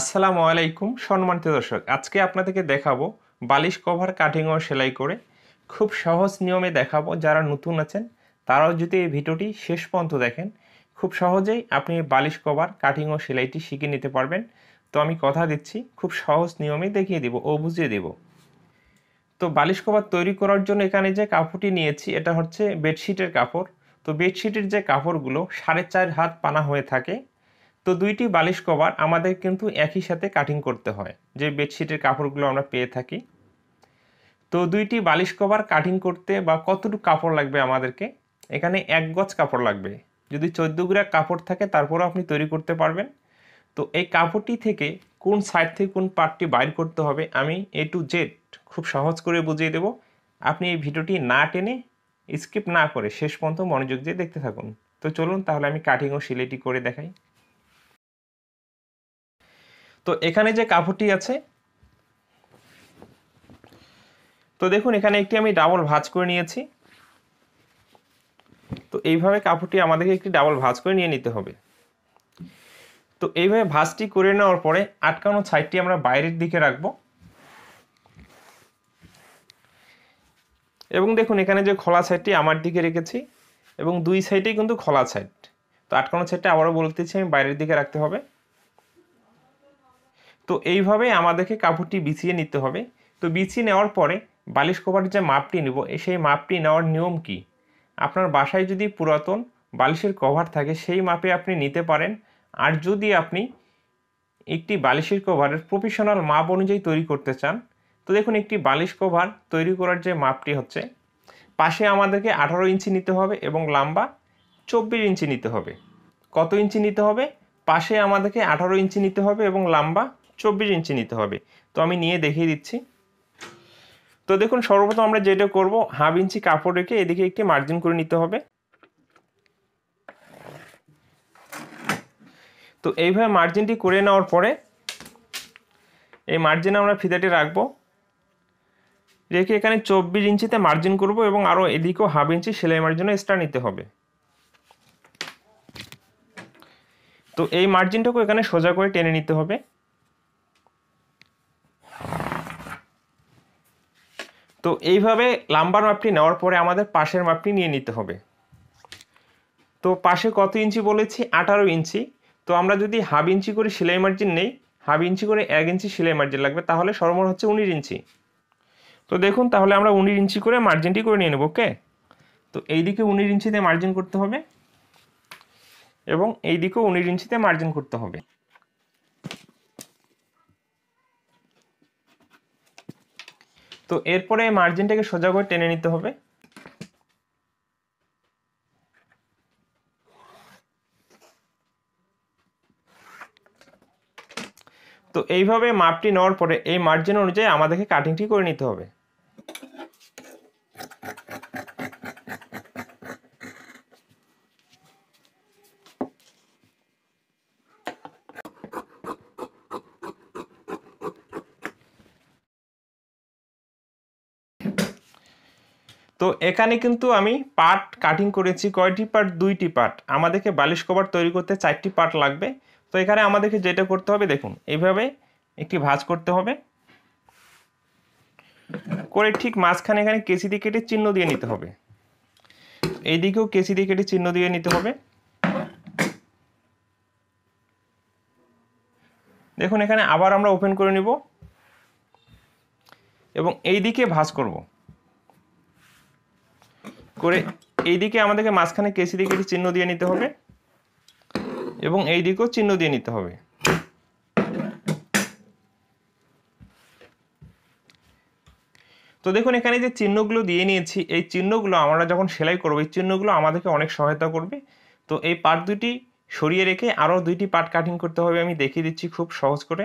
আসসালামু আলাইকুম সম্মানিত দর্শক আজকে আপনাদেরকে দেখাবো বালিশ কভার কাটিং ও সেলাই করে খুব সহজ নিয়মে দেখাবো যারা নতুন আছেন তারাও যদি এই ভিডিওটি শেষ পর্যন্ত দেখেন খুব সহজেই আপনি বালিশ কভার কাটিং ও সেলাইটি শিখে নিতে পারবেন তো আমি কথা দিচ্ছি খুব সহজ নিয়মে দেখিয়ে দিব ও বুঝিয়ে দেব তো বালিশ কভার তৈরি করার জন্য এখানে যে কাপড়টি নিয়েছি এটা হচ্ছে বেডশিটের কাপড় তো বেডশিটের যে কাপড়গুলো সাড়ে চার হাত পানা হয়ে থাকে তো দুইটি বালিশ কভার আমাদের কিন্তু একই সাথে কাটিং করতে হয় যে বেডশিটের কাপড়গুলো আমরা পেয়ে থাকি তো দুইটি বালিশ কভার কাটিং করতে বা কতটুকু কাপড় লাগবে আমাদেরকে এখানে এক গজ কাপড় লাগবে যদি চোদ্দো গ্রা কাপড় থাকে তারপরও আপনি তৈরি করতে পারবেন তো এই কাপড়টি থেকে কোন সাইড থেকে কোন পার্টটি বাইর করতে হবে আমি এ টু জেড খুব সহজ করে বুঝিয়ে দেব আপনি এই ভিডিওটি না টেনে স্কিপ না করে শেষ পর্যন্ত মনোযোগ দিয়ে দেখতে থাকুন তো চলুন তাহলে আমি কাটিং ও সিলেটি করে দেখাই তো এখানে যে কাপড়টি আছে তো দেখুন এখানে একটি আমি ডাবল ভাজ করে নিয়েছি তো এইভাবে কাপড়টি আমাদেরকে একটি ডাবল ভাজ করে নিয়ে নিতে হবে তো এইভাবে ভাঁজটি করে নেওয়ার পরে আটকানো সাইডটি আমরা বাইরের দিকে রাখব এবং দেখুন এখানে যে খোলা সাইডটি আমার দিকে রেখেছি এবং দুই সাইডেই কিন্তু খোলা সাইড তো আটকানো সাইডটা আবারও বলতেছি আমি বাইরের দিকে রাখতে হবে তো এইভাবে আমাদেরকে কাপড়টি বিছিয়ে নিতে হবে তো বিছিয়ে নেওয়ার পরে বালিশ কভারের যে মাপটি নেব সেই মাপটি নেওয়ার নিয়ম কি আপনার বাসায় যদি পুরাতন বালিশের কভার থাকে সেই মাপে আপনি নিতে পারেন আর যদি আপনি একটি বালিশের কভারের প্রফেশনাল মাপ অনুযায়ী তৈরি করতে চান তো দেখুন একটি বালিশ কভার তৈরি করার যে মাপটি হচ্ছে পাশে আমাদেরকে আঠারো ইঞ্চি নিতে হবে এবং লম্বা চব্বিশ ইঞ্চি নিতে হবে কত ইঞ্চি নিতে হবে পাশে আমাদেরকে আঠারো ইঞ্চি নিতে হবে এবং লম্বা চব্বিশ ইঞ্চি নিতে হবে তো আমি নিয়ে দেখিয়ে দিচ্ছি তো দেখুন সর্বপ্রথম আমরা যেটা করব হাফ ইঞ্চি কাপড় রেখে এদিকে একটি মার্জিন করে নিতে হবে তো এইভাবে মার্জিনটি করে নেওয়ার পরে এই মার্জিন আমরা ফিতাটি রাখবো রেখে এখানে চব্বিশ ইঞ্চিতে মার্জিন করব এবং আরও এদিকেও হাফ ইঞ্চি সেলাই মার্জিনও এক্সট্রা নিতে হবে তো এই মার্জিনটাকে এখানে সোজা করে টেনে নিতে হবে তো এইভাবে লাম্বার মাপটি নেওয়ার পরে আমাদের পাশের মাপটি নিয়ে নিতে হবে তো পাশে কত ইঞ্চি বলেছি আঠারো ইঞ্চি তো আমরা যদি হাফ ইঞ্চি করে সেলাই মার্জিন নেই হাফ ইঞ্চি করে এক ইঞ্চি সেলাই মার্জিন লাগবে তাহলে সর্বমোট হচ্ছে উনিশ ইঞ্চি তো দেখুন তাহলে আমরা উনিশ ইঞ্চি করে মার্জিনটি করে নিয়ে নেব ওকে তো এই দিকে উনিশ ইঞ্চিতে মার্জিন করতে হবে এবং এই দিকেও উনিশ ইঞ্চিতে মার্জিন করতে হবে তো এরপরে এই মার্জিনটাকে সোজা করে টেনে নিতে হবে তো এইভাবে মাপটি নেওয়ার পরে এই মার্জিন অনুযায়ী আমাদেরকে কাটিংটি করে নিতে হবে এখানে কিন্তু আমি পার্ট কাটিং করেছি কয়টি পার্ট দুইটি পার্ট আমাদেরকে বালিশ কভার তৈরি করতে চারটি পার্ট লাগবে তো এখানে আমাদেরকে যেটা করতে হবে দেখুন এইভাবে একটি ভাজ করতে হবে করে ঠিক মাঝখানে এখানে কেসি দিয়ে কেটে চিহ্ন দিয়ে নিতে হবে এইদিকেও কেসি দিয়ে কেটে চিহ্ন দিয়ে নিতে হবে দেখুন এখানে আবার আমরা ওপেন করে নিব এবং এই দিকে ভাঁজ করবো করে এই দিকে আমাদেরকে মাঝখানে কেসি দিকে চিহ্ন দিয়ে নিতে হবে এবং এই দিকেও চিহ্ন দিয়ে নিতে হবে তো দেখুন এখানে যে চিহ্নগুলো দিয়ে নিয়েছি এই চিহ্নগুলো আমরা যখন সেলাই করবো এই চিহ্নগুলো আমাদেরকে অনেক সহায়তা করবে তো এই পার্ট দুটি সরিয়ে রেখে আরও দুইটি পার্ট কাটিং করতে হবে আমি দেখিয়ে দিচ্ছি খুব সহজ করে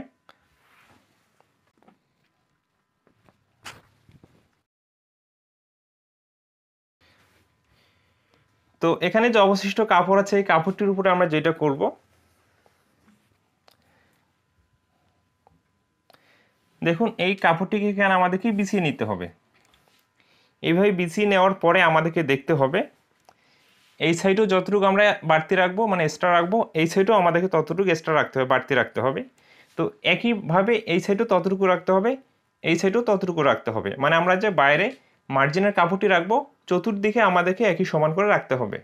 তো এখানে যে অবশিষ্ট কাপড় আছে এই কাপড়টির উপরে আমরা যেটা করব দেখুন এই কাপড়টিকে এখানে আমাদেরকে বিছিয়ে নিতে হবে এইভাবে বিছিয়ে নেওয়ার পরে আমাদেরকে দেখতে হবে এই সাইডও যতটুকু আমরা বাড়তি রাখবো মানে এক্সট্রা রাখবো এই সাইডও আমাদেরকে ততটুকু এক্সট্রা রাখতে হবে বাড়তি রাখতে হবে তো একইভাবে এই সাইডও ততটুকু রাখতে হবে এই সাইডও ততটুকু রাখতে হবে মানে আমরা যে বাইরে মার্জিনের কাপড়টি রাখবো চতুর্দিকে আমাদেরকে একই সমান করে রাখতে হবে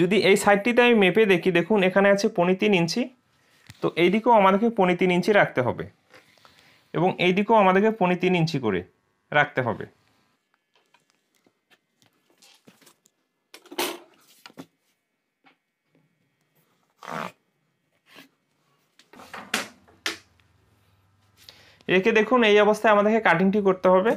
যদি এই সাইডটিতে আমি মেপে দেখি দেখুন এখানে আছে পনি তিন ইঞ্চি তো এই দিকেও আমাদেরকে পনি তিন ইঞ্চি রাখতে হবে এবং এই দিকেও আমাদেরকে পনি তিন ইঞ্চি করে রাখতে হবে রেখে দেখুন এই অবস্থায় আমাদেরকে কাটিংটি করতে হবে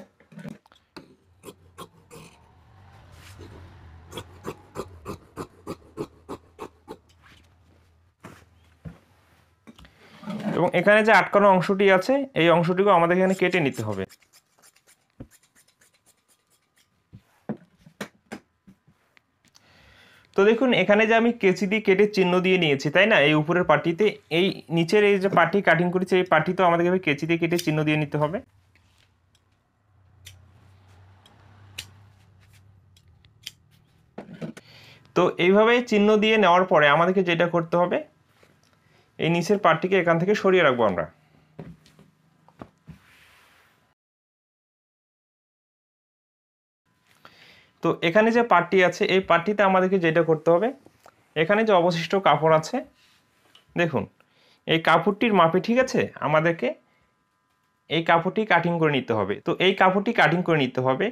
এবং এখানে যে আটকানো অংশটি আছে এই অংশটিকেও আমাদের এখানে কেটে নিতে হবে তো দেখুন এখানে যে আমি কেচি দিয়ে কেটে চিহ্ন দিয়ে নিয়েছি তাই না এই উপরের পাটিতে এই নিচের এই যে পাটি কাটিং করেছে এই পার্টি তো এখানে কেচি দিয়ে কেটে চিহ্ন দিয়ে নিতে হবে তো এইভাবে চিহ্ন দিয়ে নেওয়ার পরে আমাদেরকে যেটা করতে হবে এই নিচের পার্টটিকে এখান থেকে সরিয়ে রাখবো আমরা তো এখানে যে পার্টটি আছে এই পার্টটিতে আমাদেরকে যেটা করতে হবে এখানে যে অবশিষ্ট কাপড় আছে দেখুন এই কাপড়টির মাপে ঠিক আছে আমাদেরকে এই কাপড়টি কাটিং করে নিতে হবে তো এই কাপড়টি কাটিং করে নিতে হবে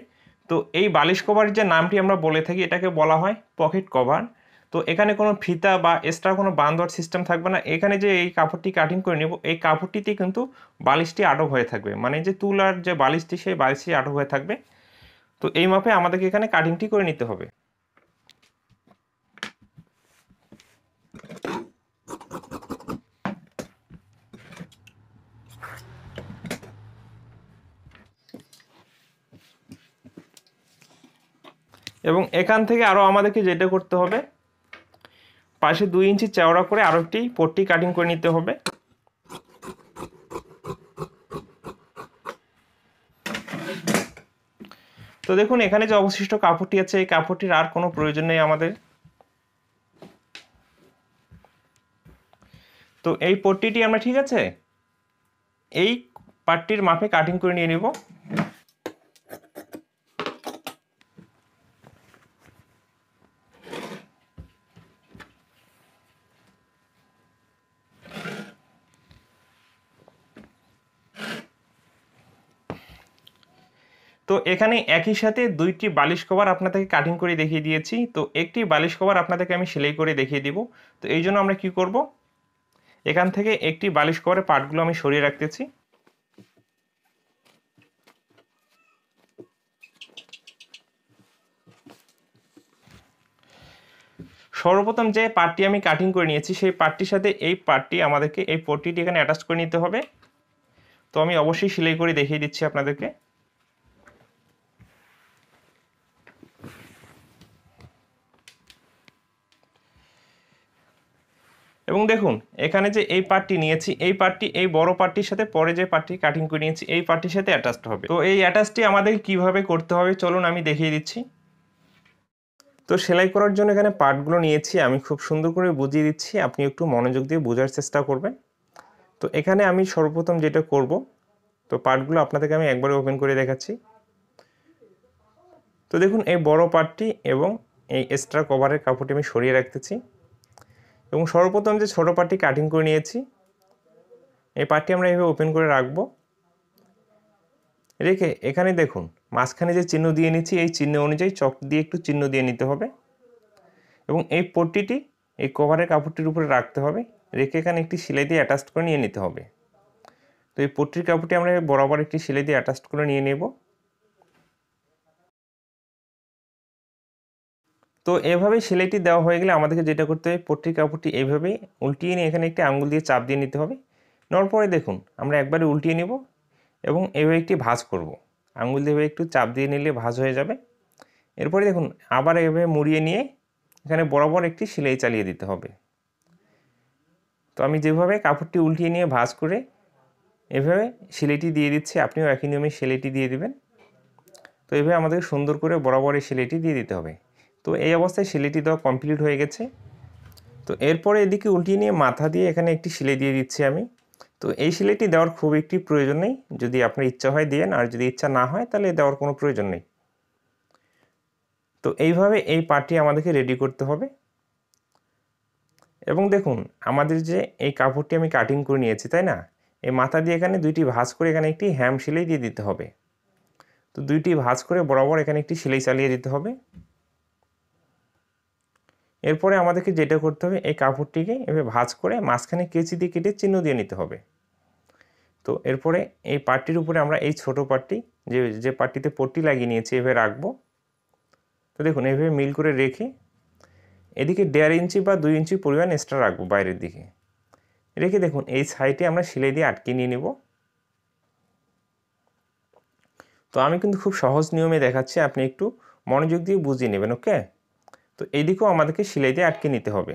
তো এই বালিশ কভারের যে নামটি আমরা বলে থাকি এটাকে বলা হয় পকেট কভার তো এখানে কোনো ফিতা বা এক্সট্রা কোনো বান্ধর সিস্টেম থাকবে না এখানে যে এই কাপড়টি কাটিং করে নেব এই কাপড়টিতে কিন্তু বালিশটি আটক হয়ে থাকবে মানে যে তুলার যে বালিশটি সেই বালিশটি আটক হয়ে থাকবে তো এই মাপে আমাদেরকে এখানে কাটিংটি করে নিতে হবে এবং এখান থেকে আরও আমাদেরকে যেটা করতে হবে পাশে দুই ইঞ্চি চওড়া করে আরও একটি পট্টি কাটিং করে নিতে হবে তো দেখুন এখানে যে অবশিষ্ট কাপড়টি আছে এই কাপড়টির আর কোনো প্রয়োজন নেই আমাদের তো এই পট্টিটি আমরা ঠিক আছে এই পাটটির মাপে কাটিং করে নিয়ে নেব এখানে একই সাথে দুইটি বালিশ কভার আপনাদেরকে কাটিং করে দেখিয়ে দিয়েছি তো একটি বালিশ কভার আপনাদেরকে আমি সেলাই করে দেখিয়ে দিব তো এই জন্য আমরা কি করব এখান থেকে একটি বালিশ কভারের পার্টগুলো আমি সরিয়ে রাখতেছি সর্বপ্রথম যে পার্টটি আমি কাটিং করে নিয়েছি সেই পার্টটির সাথে এই পার্টটি আমাদেরকে এই পট্টিটি এখানে অ্যাটাচ করে নিতে হবে তো আমি অবশ্যই সেলাই করে দেখিয়ে দিচ্ছি আপনাদেরকে এবং দেখুন এখানে যে এই পার্টটি নিয়েছি এই পার্টটি এই বড় পার্টটির সাথে পরে যে পার্টটি কাটিং করে নিয়েছি এই পার্টির সাথে অ্যাটাচড হবে তো এই অ্যাটাচটি আমাদের কিভাবে করতে হবে চলুন আমি দেখিয়ে দিচ্ছি তো সেলাই করার জন্য এখানে পার্টগুলো নিয়েছি আমি খুব সুন্দর করে বুঝিয়ে দিচ্ছি আপনি একটু মনোযোগ দিয়ে বোঝার চেষ্টা করবেন তো এখানে আমি সর্বপ্রথম যেটা করব তো পার্টগুলো আপনাদেরকে আমি একবারে ওপেন করে দেখাচ্ছি তো দেখুন এই বড় পার্টটি এবং এই এক্সট্রা কভারের কাপড়টি আমি সরিয়ে রাখতেছি এবং সর্বপ্রথম যে ছোটো পার্টি কাটিং করে নিয়েছি এই পার্টটি আমরা এইভাবে ওপেন করে রাখবো রেখে এখানে দেখুন মাঝখানে যে চিহ্ন দিয়ে নিচ্ছি এই চিহ্ন অনুযায়ী চক দিয়ে একটু চিহ্ন দিয়ে নিতে হবে এবং এই পট্টিটি এই কভারের কাপড়টির উপরে রাখতে হবে রেখে এখানে একটি সেলাই দিয়ে অ্যাটাচ করে নিয়ে নিতে হবে তো এই পট্টির কাপড়টি আমরা বরাবর একটি সেলাই দিয়ে অ্যাটাচ করে নিয়ে নেবো তো এভাবে সেলাইটি দেওয়া হয়ে গেলে আমাদেরকে যেটা করতে হবে পট্টির কাপড়টি এইভাবে উল্টিয়ে নিয়ে এখানে একটি আঙ্গুল দিয়ে চাপ দিয়ে নিতে হবে নেওয়ার পরে দেখুন আমরা একবারে উল্টিয়ে নেব এবং এভাবে একটি ভাঁজ করব। আঙ্গুল দিয়ে একটু চাপ দিয়ে নিলে ভাঁজ হয়ে যাবে এরপরে দেখুন আবার এভাবে মুড়িয়ে নিয়ে এখানে বরাবর একটি সেলাই চালিয়ে দিতে হবে তো আমি যেভাবে কাপড়টি উল্টিয়ে নিয়ে ভাঁজ করে এভাবে সেলাইটি দিয়ে দিচ্ছি আপনিও একই নিয়মে সেলাইটি দিয়ে দিবেন তো এভাবে আমাদের সুন্দর করে বরাবর এই সেলাইটি দিয়ে দিতে হবে তো এই অবস্থায় সিলাইটি দেওয়া কমপ্লিট হয়ে গেছে তো এরপরে এদিকে উল্টিয়ে নিয়ে মাথা দিয়ে এখানে একটি সিলাই দিয়ে দিচ্ছি আমি তো এই সিলাইটি দেওয়ার খুব একটি প্রয়োজন নেই যদি আপনার ইচ্ছা হয় দিয়েন আর যদি ইচ্ছা না হয় তাহলে দেওয়ার কোনো প্রয়োজন নেই তো এইভাবে এই পাটি আমাদেরকে রেডি করতে হবে এবং দেখুন আমাদের যে এই কাপড়টি আমি কাটিং করে নিয়েছি তাই না এই মাথা দিয়ে এখানে দুইটি ভাঁজ করে এখানে একটি হ্যাম সেলাই দিয়ে দিতে হবে তো দুইটি ভাঁজ করে বরাবর এখানে একটি সেলাই চালিয়ে দিতে হবে এরপরে আমাদেরকে যেটা করতে হবে এই কাপড়টিকে এভাবে ভাঁজ করে মাঝখানে কেচি দিয়ে কেটে চিহ্ন দিয়ে নিতে হবে তো এরপরে এই পাটটির উপরে আমরা এই ছোট পাটটি যে যে পাটটিতে পট্টি লাগিয়ে নিয়েছি এভাবে রাখবো তো দেখুন এভাবে মিল করে রেখে এদিকে দেড় ইঞ্চি বা দুই ইঞ্চি পরিমাণ এক্সট্রা রাখবো বাইরের দিকে রেখে দেখুন এই সাইডে আমরা সেলাই দিয়ে আটকে নিয়ে নেব তো আমি কিন্তু খুব সহজ নিয়মে দেখাচ্ছি আপনি একটু মনোযোগ দিয়ে বুঝিয়ে নেবেন ওকে তো এই দিকেও আমাদেরকে সেলাই দিয়ে আটকে নিতে হবে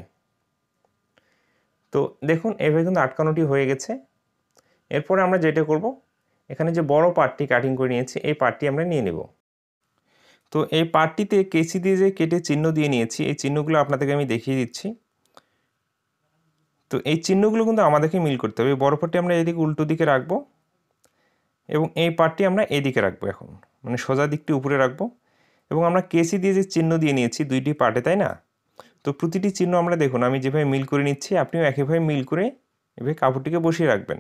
তো দেখুন এভাবে কিন্তু আটকানোটি হয়ে গেছে এরপরে আমরা যেটা করব এখানে যে বড় পার্টটি কাটিং করে নিয়েছি এই পার্টটি আমরা নিয়ে নেব তো এই পার্টটিতে কেচি দিয়ে যে কেটে চিহ্ন দিয়ে নিয়েছি এই চিহ্নগুলো আপনাদেরকে আমি দেখিয়ে দিচ্ছি তো এই চিহ্নগুলো কিন্তু আমাদেরকে মিল করতে হবে বড় পার্টটি আমরা এদিকে উল্টো দিকে রাখবো এবং এই পার্টটি আমরা এদিকে রাখবো এখন মানে সোজা দিকটি উপরে রাখবো এবং আমরা কেসি দিয়ে যে চিহ্ন দিয়ে নিয়েছি দুইটি পার্টে তাই না তো প্রতিটি চিহ্ন আমরা দেখুন আমি যেভাবে মিল করে নিচ্ছি আপনিও একইভাবে মিল করে এভাবে কাপড়টিকে বসিয়ে রাখবেন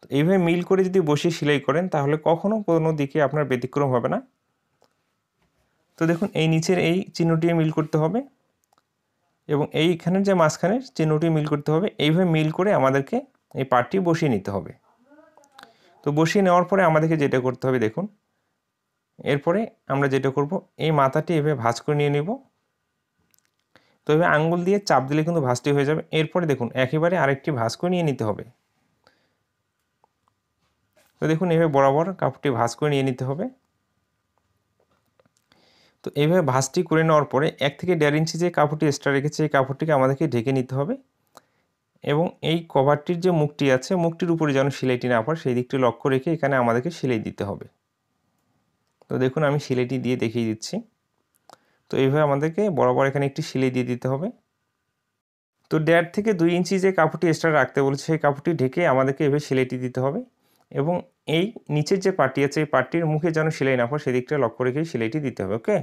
তো এইভাবে মিল করে যদি বসিয়ে সেলাই করেন তাহলে কখনও কোনো দিকে আপনার ব্যতিক্রম হবে না তো দেখুন এই নিচের এই চিহ্নটি মিল করতে হবে এবং এইখানের যে মাঝখানের চিহ্নটি মিল করতে হবে এইভাবে মিল করে আমাদেরকে এই পার্টটি বসিয়ে নিতে হবে তো বসিয়ে নেওয়ার পরে আমাদেরকে যেটা করতে হবে দেখুন এরপরে আমরা যেটা করব এই মাথাটি এভাবে ভাঁজ করে নিয়ে নেব তো এভাবে আঙ্গুল দিয়ে চাপ দিলে কিন্তু ভাঁজটি হয়ে যাবে এরপরে দেখুন একেবারে আরেকটি ভাঁজ করে নিয়ে নিতে হবে তো দেখুন এভাবে বরাবর কাপড়টি ভাঁজ করে নিয়ে নিতে হবে তো এভাবে ভাঁজটি করে নেওয়ার পরে এক থেকে দেড় ইঞ্চি যে কাপড়টি এক্সট্রা রেখেছে এই কাপড়টিকে আমাদেরকে ঢেকে নিতে হবে এবং এই কভারটির যে মুখটি আছে মুখটির উপরে যেন সেলাইটি না পড়ে সেই দিকটি লক্ষ্য রেখে এখানে আমাদেরকে সেলাই দিতে হবে তো দেখুন আমি সিলেটি দিয়ে দেখিয়ে দিচ্ছি তো এইভাবে আমাদেরকে বরাবর এখানে একটি সিলাই দিয়ে দিতে হবে তো দেড় থেকে দুই ইঞ্চি যে কাপড়টি এক্সট্রা রাখতে বলছে সেই কাপড়টি ঢেকে আমাদেরকে এভাবে সেলাইটি দিতে হবে এবং এই নিচের যে পার্টি আছে এই পার্টির মুখে যেন সেলাই না হয় সেদিকটা লক্ষ্য রেখে সেলাইটি দিতে হবে ওকে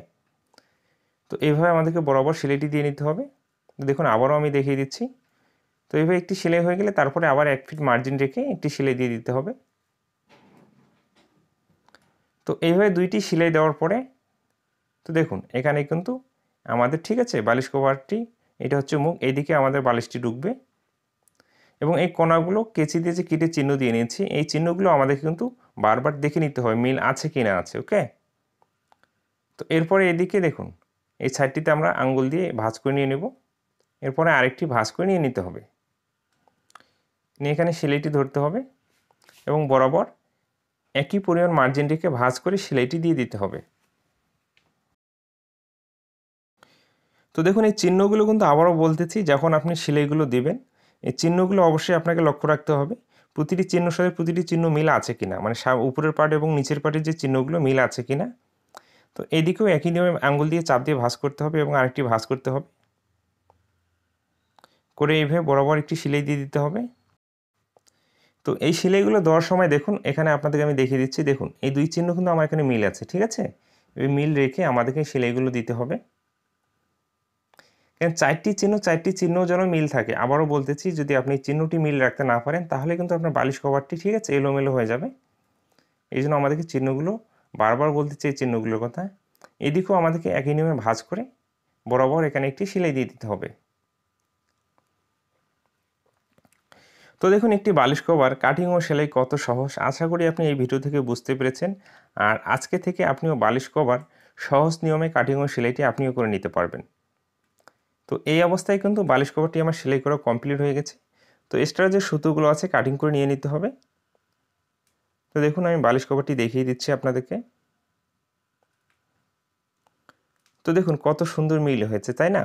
তো এইভাবে আমাদেরকে বরাবর সেলাইটি দিয়ে নিতে হবে দেখুন আবারও আমি দেখিয়ে দিচ্ছি তো এইভাবে একটি সেলাই হয়ে গেলে তারপরে আবার এক ফিট মার্জিন রেখে একটি সেলাই দিয়ে দিতে হবে তো এইভাবে দুইটি সেলাই দেওয়ার পরে তো দেখুন এখানে কিন্তু আমাদের ঠিক আছে বালিশ কভারটি এটা হচ্ছে মুখ এইদিকে আমাদের বালিশটি ঢুকবে এবং এই কণাগুলো কেচি দিয়ে যে কেটে চিহ্ন দিয়ে নিয়েছি এই চিহ্নগুলো আমাদের কিন্তু বারবার দেখে নিতে হবে মিল আছে কি না আছে ওকে তো এরপরে এদিকে দেখুন এই সাইডটিতে আমরা আঙ্গুল দিয়ে ভাঁজ করে নিয়ে নেব এরপরে আরেকটি ভাঁজ করে নিয়ে নিতে হবে নিয়ে এখানে সেলাইটি ধরতে হবে এবং বরাবর একই পরিমাণ মার্জিনটিকে ভাঁজ করে সেলাইটি দিয়ে দিতে হবে তো দেখুন এই চিহ্নগুলো কিন্তু আবারও বলতেছি যখন আপনি সেলাইগুলো দিবেন এই চিহ্নগুলো অবশ্যই আপনাকে লক্ষ্য রাখতে হবে প্রতিটি চিহ্ন সাথে প্রতিটি চিহ্ন মিল আছে কিনা মানে উপরের পার্ট এবং নিচের পার্টের যে চিহ্নগুলো মিল আছে কিনা তো এদিকেও একই নিয়মে আঙ্গুল দিয়ে চাপ দিয়ে ভাঁজ করতে হবে এবং আরেকটি ভাঁজ করতে হবে করে এইভাবে বরাবর একটি সেলাই দিয়ে দিতে হবে তো এই সেলাইগুলো দেওয়ার সময় দেখুন এখানে আপনাদেরকে আমি দেখিয়ে দিচ্ছি দেখুন এই দুই চিহ্ন কিন্তু আমার এখানে মিল আছে ঠিক আছে ওই মিল রেখে আমাদেরকে সেলাইগুলো দিতে হবে কারণ চারটি চিহ্ন চারটি চিহ্ন যেন মিল থাকে আবারও বলতেছি যদি আপনি চিহ্নটি মিল রাখতে না পারেন তাহলে কিন্তু আপনার বালিশ কভারটি ঠিক আছে এলোমেলো হয়ে যাবে এই জন্য আমাদেরকে চিহ্নগুলো বারবার বলতে চাই চিহ্নগুলোর কথা এদিকেও আমাদেরকে একই নিয়মে ভাঁজ করে বরাবর এখানে একটি সেলাই দিয়ে দিতে হবে তো দেখুন একটি বালিশ কভার কাটিং ও সেলাই কত সহজ আশা করি আপনি এই ভিডিও থেকে বুঝতে পেরেছেন আর আজকে থেকে আপনিও বালিশ কভার সহজ নিয়মে কাটিং ও সেলাইটি আপনিও করে নিতে পারবেন তো এই অবস্থায় কিন্তু বালিশ কভারটি আমার সেলাই করা কমপ্লিট হয়ে গেছে তো এক্সট্রা যে সুতোগুলো আছে কাটিং করে নিয়ে নিতে হবে তো দেখুন আমি বালিশ কভারটি দেখিয়ে দিচ্ছি আপনাদেরকে তো দেখুন কত সুন্দর মিল হয়েছে তাই না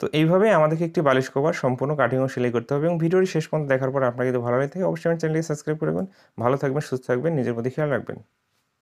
তো এইভাবে আমাদেরকে একটি বালিশ কভার সম্পূর্ণ কাটিং ও সেলাই করতে হবে এবং ভিডিওটি শেষ পর্যন্ত দেখার পর আপনাকে যদি ভালো লাগে থাকে অবশ্যই আমার চ্যানেলটি সাবস্ক্রাইব করে রাখবেন ভালো থাকবেন সুস্থ থাকবেন নিজের প্রতি খেয়াল রাখবেন